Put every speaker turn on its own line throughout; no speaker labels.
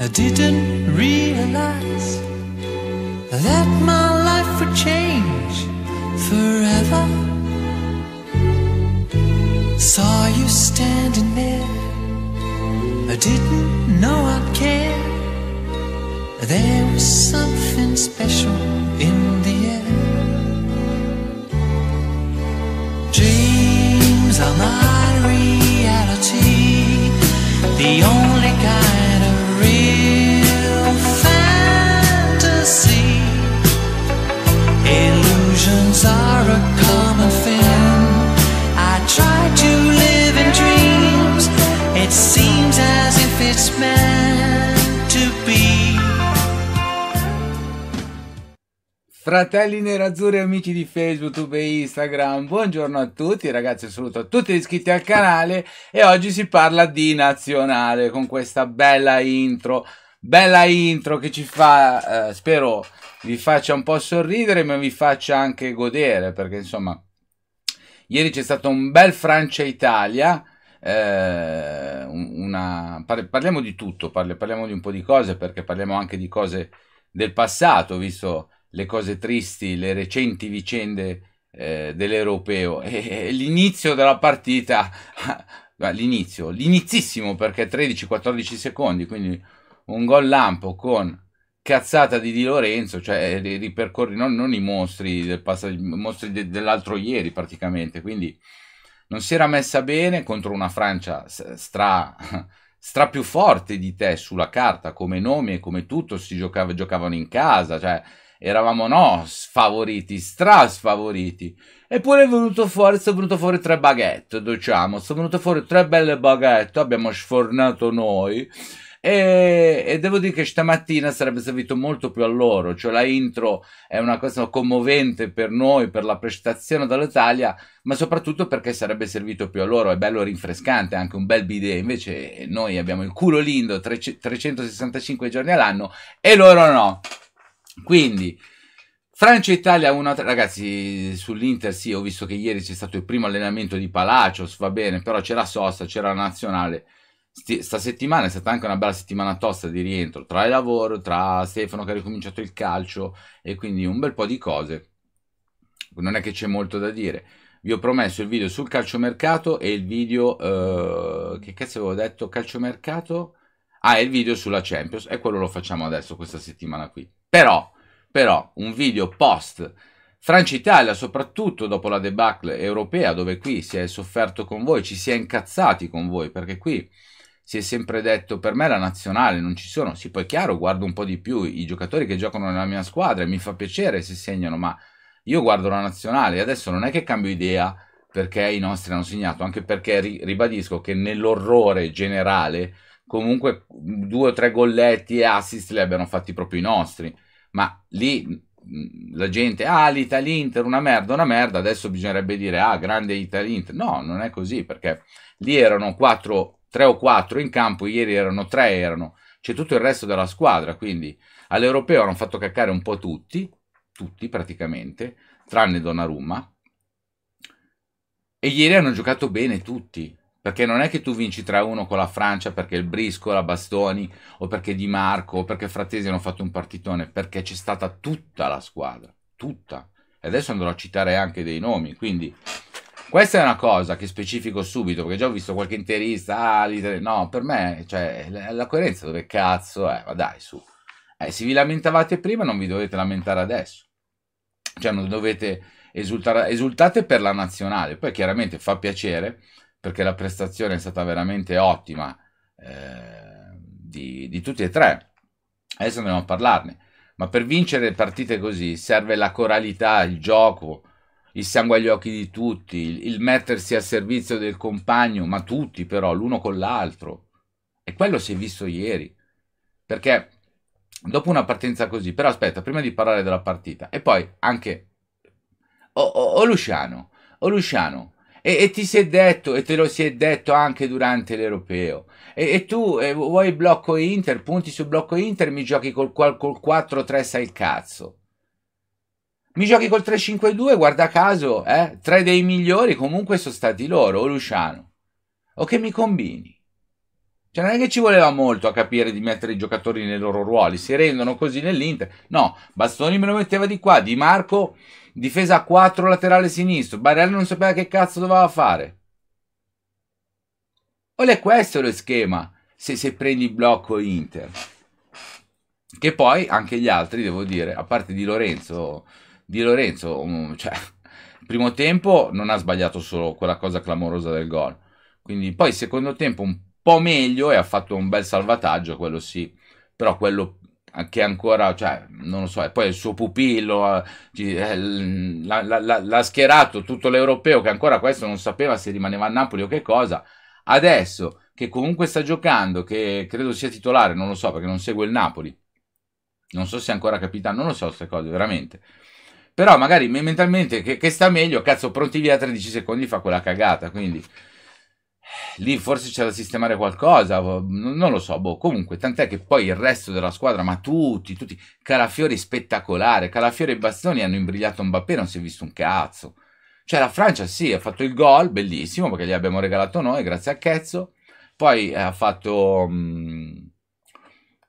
I didn't realize that my life would change forever. Saw you standing there, I didn't know I'd care. There was something special in the air. Dreams are my reality, the only kind. Fratelli nerazzurri amici di Facebook, YouTube e Instagram, buongiorno a tutti ragazzi, saluto a tutti gli iscritti al canale e oggi si parla di nazionale con questa bella intro, bella intro che ci fa, eh, spero vi faccia un po' sorridere ma vi faccia anche godere perché insomma ieri c'è stato un bel Francia-Italia, eh, una... parliamo di tutto, parliamo di un po' di cose perché parliamo anche di cose del passato visto le cose tristi, le recenti vicende eh, dell'Europeo e, e l'inizio della partita, l'inizio, l'inizissimo perché 13-14 secondi, quindi un gol lampo con cazzata di Di Lorenzo, cioè eh, ripercorri non, non i mostri del passaggio, i mostri de, dell'altro ieri praticamente, quindi non si era messa bene contro una Francia stra, stra più forte di te sulla carta, come nome, e come tutto, si giocava, giocavano in casa, cioè eravamo no, sfavoriti, strasfavoriti. Eppure è venuto fuori, sono venute fuori tre baguette, diciamo, sono venute fuori tre belle baguette, abbiamo sfornato noi. E, e, devo dire che stamattina sarebbe servito molto più a loro, cioè la intro è una cosa commovente per noi, per la prestazione dall'Italia, ma soprattutto perché sarebbe servito più a loro, è bello rinfrescante, anche un bel bidet, invece noi abbiamo il culo lindo 365 giorni all'anno e loro no. Quindi, Francia e Italia 1 3. Ragazzi, sull'Inter sì, ho visto che ieri c'è stato il primo allenamento di Palacios, va bene, però c'era la sosta, c'era la nazionale. sta settimana è stata anche una bella settimana tosta di rientro, tra il lavoro, tra Stefano che ha ricominciato il calcio e quindi un bel po' di cose. Non è che c'è molto da dire. Vi ho promesso il video sul calciomercato e il video... Eh, che cazzo avevo detto? Calciomercato? Ah, e il video sulla Champions e quello lo facciamo adesso questa settimana qui. Però, però un video post Francia-Italia, soprattutto dopo la debacle europea, dove qui si è sofferto con voi, ci si è incazzati con voi, perché qui si è sempre detto per me la nazionale non ci sono, sì poi è chiaro guardo un po' di più i giocatori che giocano nella mia squadra e mi fa piacere se segnano, ma io guardo la nazionale e adesso non è che cambio idea perché i nostri hanno segnato, anche perché ribadisco che nell'orrore generale comunque due o tre golletti e assist li abbiano fatti proprio i nostri ma lì mm, mm, la gente, ah l'Italia Inter una merda, una merda, adesso bisognerebbe dire, ah grande Italia Inter, no, non è così perché lì erano 4, 3 o 4 in campo, ieri erano 3, erano, c'è tutto il resto della squadra, quindi all'Europeo hanno fatto caccare un po' tutti, tutti praticamente, tranne Donnarumma, e ieri hanno giocato bene tutti, perché non è che tu vinci 3-1 con la Francia perché il Brisco, la Bastoni o perché Di Marco o perché Frattesi hanno fatto un partitone, perché c'è stata tutta la squadra, tutta. E adesso andrò a citare anche dei nomi, quindi questa è una cosa che specifico subito, perché già ho visto qualche interista, ah, leader, no, per me, cioè, la coerenza dove cazzo è? ma dai, su. Eh, se vi lamentavate prima, non vi dovete lamentare adesso. Cioè, non dovete esultare, esultate per la nazionale, poi chiaramente fa piacere perché la prestazione è stata veramente ottima eh, di, di tutti e tre. Adesso andiamo a parlarne. Ma per vincere partite così serve la coralità, il gioco, il sangue agli occhi di tutti, il, il mettersi a servizio del compagno, ma tutti però, l'uno con l'altro. E quello si è visto ieri. Perché dopo una partenza così, però aspetta, prima di parlare della partita, e poi anche... O, o, o Luciano, o Luciano, e, e, ti si è detto, e te lo si è detto anche durante l'Europeo. E, e tu eh, vuoi blocco Inter, punti su blocco Inter, mi giochi col, col 4-3 sai il cazzo. Mi giochi col 3-5-2, guarda caso, eh, tre dei migliori comunque sono stati loro, o Luciano. O che mi combini? Cioè non è che ci voleva molto a capire di mettere i giocatori nei loro ruoli, si rendono così nell'Inter. No, Bastoni me lo metteva di qua, Di Marco difesa a 4 laterale sinistro, Barelli non sapeva che cazzo doveva fare. Quello è questo lo schema, se, se prendi blocco Inter. Che poi anche gli altri, devo dire, a parte Di Lorenzo, Di Lorenzo, mm, cioè, primo tempo non ha sbagliato solo quella cosa clamorosa del gol. Quindi poi secondo tempo un po' meglio e ha fatto un bel salvataggio, quello sì, però quello che ancora, cioè, non lo so, e poi il suo pupillo eh, eh, l'ha schierato tutto l'europeo che ancora questo non sapeva se rimaneva a Napoli o che cosa. Adesso che comunque sta giocando, che credo sia titolare, non lo so perché non segue il Napoli, non so se è ancora capitano, non lo so queste cose veramente. Però magari mentalmente che, che sta meglio, cazzo, pronti via 13 secondi fa quella cagata, quindi lì forse c'è da sistemare qualcosa, non lo so, boh, comunque, tant'è che poi il resto della squadra, ma tutti, tutti, Calafiori spettacolare, Calafiori e Bastoni hanno imbrigliato Mbappé, non si è visto un cazzo, cioè la Francia sì, ha fatto il gol, bellissimo, perché gli abbiamo regalato noi, grazie a Chezzo, poi eh, ha fatto mh, mm,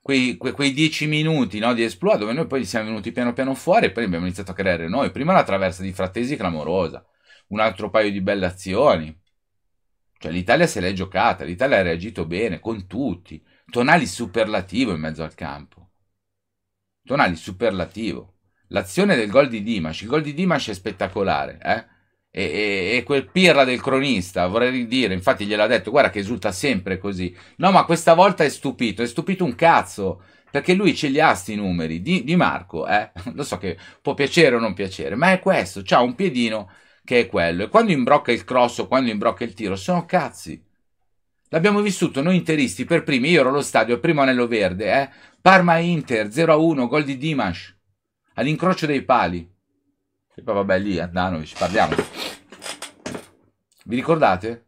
quei, que, quei, dieci minuti no, di esploa dove noi poi siamo venuti piano piano fuori e poi abbiamo iniziato a creare noi, prima la traversa di Frattesi clamorosa, un altro paio di belle azioni, cioè l'Italia se l'è giocata, l'Italia ha reagito bene con tutti. Tonali superlativo in mezzo al campo. Tonali superlativo. L'azione del gol di Dimash, il gol di Dimash è spettacolare, eh? E, e, e, quel pirla del cronista, vorrei dire, infatti gliel'ha detto, guarda che esulta sempre così. No, ma questa volta è stupito, è stupito un cazzo, perché lui ce li ha sti numeri, di, di Marco, eh? Lo so che può piacere o non piacere, ma è questo, ha un piedino che è quello. E quando imbrocca il cross o quando imbrocca il tiro, sono cazzi. L'abbiamo vissuto noi interisti per primi. Io ero allo stadio, primo anello verde, eh? Parma-Inter 0-1, gol di Dimash all'incrocio dei pali. E poi vabbè, lì a Danovic, parliamo. Vi ricordate?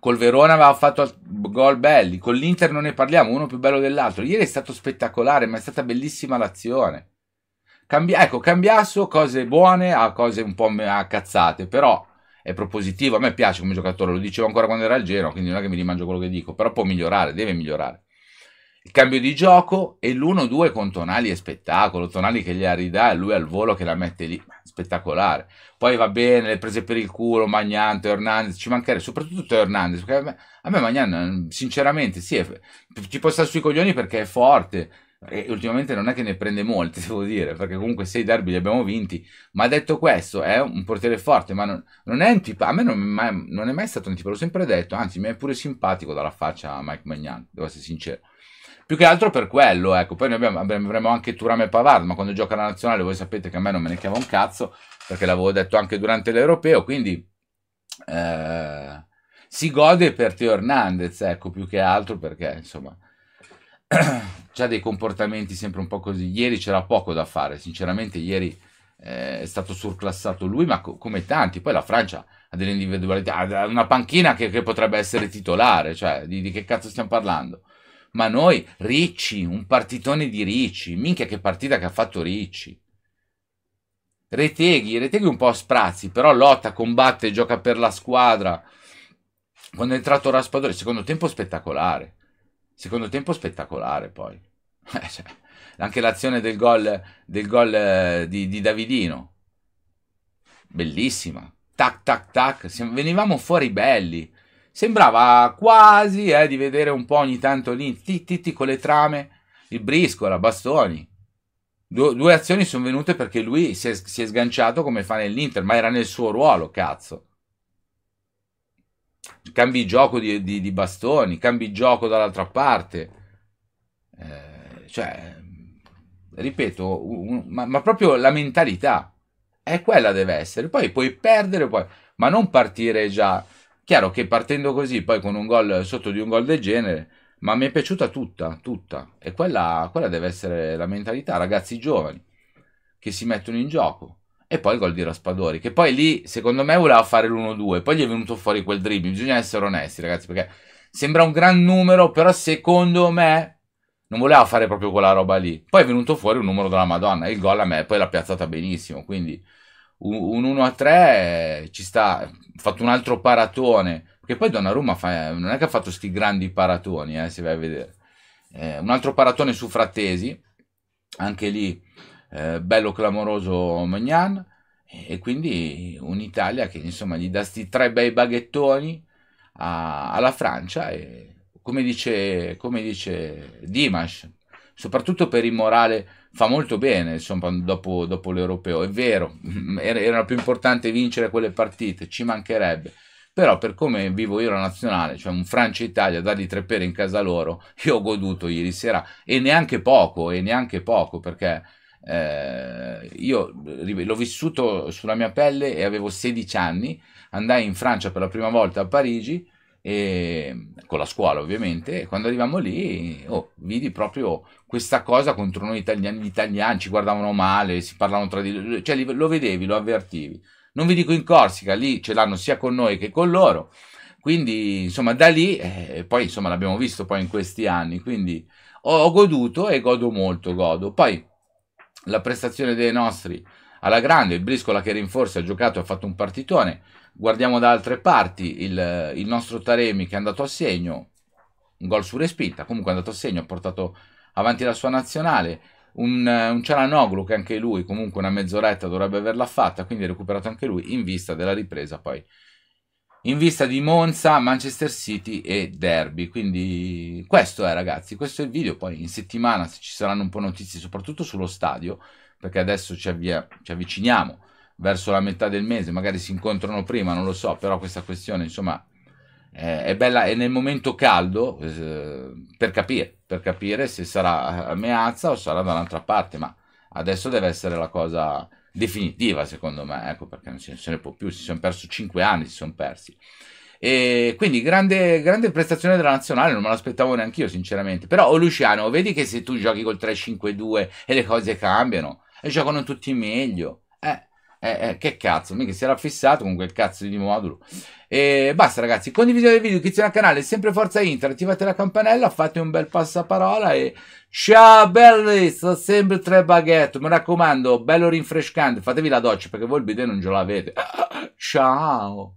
Col Verona aveva fatto gol belli, con l'Inter non ne parliamo, uno più bello dell'altro. Ieri è stato spettacolare, ma è stata bellissima l'azione. Cambia, ecco, cambiasso cose buone a cose un po' a cazzate, però è propositivo, a me piace come giocatore, lo dicevo ancora quando era al Genoa, quindi non è che mi rimangio quello che dico, però può migliorare, deve migliorare. Il cambio di gioco e l'1-2 con Tonali è spettacolo, Tonali che gliela ridà e lui al volo che la mette lì, spettacolare. Poi va bene, le prese per il culo, Magnanto, Hernandez, ci mancherebbe, soprattutto Hernandez, perché a me, me Magnan, sinceramente, sì, è, ci può stare sui coglioni perché è forte, e ultimamente non è che ne prende molti, devo dire, perché comunque sei derby li abbiamo vinti. Ma detto questo, è un portiere forte, ma non, non è tipo. A me non, mai, non, è mai stato un tipo, l'ho sempre detto, anzi, mi è pure simpatico dalla faccia a Mike Magnan, devo essere sincero. Più che altro per quello, ecco. Poi noi abbiamo, avremo anche Turame e Pavard, ma quando gioca la nazionale voi sapete che a me non me ne chiama un cazzo, perché l'avevo detto anche durante l'Europeo, quindi... Eh, si gode per Teo Hernandez, ecco, più che altro perché, insomma ha dei comportamenti sempre un po' così. Ieri c'era poco da fare, sinceramente ieri eh, è stato surclassato lui, ma co- come tanti. Poi la Francia ha delle individualità, ha una panchina che, che potrebbe essere titolare, cioè di, di, che cazzo stiamo parlando? Ma noi, Ricci, un partitone di Ricci, minchia che partita che ha fatto Ricci. Reteghi, Reteghi un po' a sprazzi, però lotta, combatte, gioca per la squadra. Quando è entrato Raspadori, secondo tempo spettacolare Secondo tempo spettacolare poi. Eh, cioè, anche l'azione del gol, del gol eh, di, di, Davidino. Bellissima. Tac, tac, tac. venivamo fuori belli. Sembrava quasi eh, di vedere un po' ogni tanto lì, titti con le trame, il briscola, bastoni. Due, due azioni sono venute perché lui si è, si è sganciato come fa nell'Inter, ma era nel suo ruolo, cazzo cambi gioco di, di, di bastoni, cambi gioco dall'altra parte. Eh, cioè, ripeto, un, ma, ma, proprio la mentalità è quella deve essere. Poi puoi perdere, poi, ma non partire già. Chiaro che partendo così, poi con un gol sotto di un gol del genere, ma mi è piaciuta tutta, tutta. E quella, quella deve essere la mentalità, ragazzi giovani che si mettono in gioco e poi il gol di Raspadori, che poi lì secondo me voleva fare l'1-2, poi gli è venuto fuori quel dribbling, bisogna essere onesti ragazzi, perché sembra un gran numero, però secondo me non voleva fare proprio quella roba lì. Poi è venuto fuori un numero della Madonna, il gol a me poi l'ha piazzata benissimo, quindi un, un 1-3 ci sta, ha fatto un altro paratone, Che poi Donnarumma fa, non è che ha fatto questi grandi paratoni, eh, se vai a vedere. Eh, un altro paratone su Frattesi, anche lì eh, bello clamoroso Magnan e, quindi un'Italia che insomma gli dà sti tre bei baghettoni a, alla Francia e come dice, come dice Dimash, soprattutto per il morale fa molto bene insomma, dopo, dopo, l'europeo, è vero, era più importante vincere quelle partite, ci mancherebbe, però per come vivo io la nazionale, cioè un Francia-Italia, dargli tre pere in casa loro, io ho goduto ieri sera e neanche poco, e neanche poco perché eh, io l'ho vissuto sulla mia pelle e avevo 16 anni, andai in Francia per la prima volta a Parigi, e, con la scuola ovviamente, e quando arriviamo lì oh, vidi proprio questa cosa contro noi italiani, gli italiani ci guardavano male, si parlavano tra di loro, cioè lo vedevi, lo avvertivi. Non vi dico in Corsica, lì ce l'hanno sia con noi che con loro, quindi insomma da lì, eh, poi insomma l'abbiamo visto poi in questi anni, quindi ho, ho goduto e godo molto, godo. Poi la prestazione dei nostri alla grande, il Briscola che rinforza, ha giocato e ha fatto un partitone, guardiamo da altre parti il, il nostro Taremi che è andato a segno, un gol su respinta, comunque è andato a segno, ha portato avanti la sua nazionale, un, un Cialanoglu che anche lui comunque una mezz'oretta dovrebbe averla fatta, quindi ha recuperato anche lui in vista della ripresa poi in vista di Monza, Manchester City e Derby. Quindi questo è ragazzi, questo è il video, poi in settimana ci saranno un po' notizie soprattutto sullo stadio, perché adesso ci, avvia, ci avviciniamo verso la metà del mese, magari si incontrano prima, non lo so, però questa questione insomma è bella è nel momento caldo eh, per capire per capire se sarà a Meazza o sarà da un'altra parte ma adesso deve essere la cosa definitiva, secondo me, ecco perché non se ne può più, si sono persi 5 anni, si sono persi. E quindi grande, grande, prestazione della nazionale, non me l'aspettavo neanche io, sinceramente. Però, oh Luciano, vedi che se tu giochi col 3-5-2 e le cose cambiano, e giocano tutti meglio. Eh, eh, eh, che cazzo, mica si era fissato con quel cazzo di Modulo. E basta ragazzi, condividete il video, iscrivetevi al canale, sempre Forza Inter, attivate la campanella, fate un bel passaparola e ciao belli, sto sempre tre baguette, mi raccomando, bello rinfrescante, fatevi la doccia perché voi il bidet non ce l'avete. Ciao!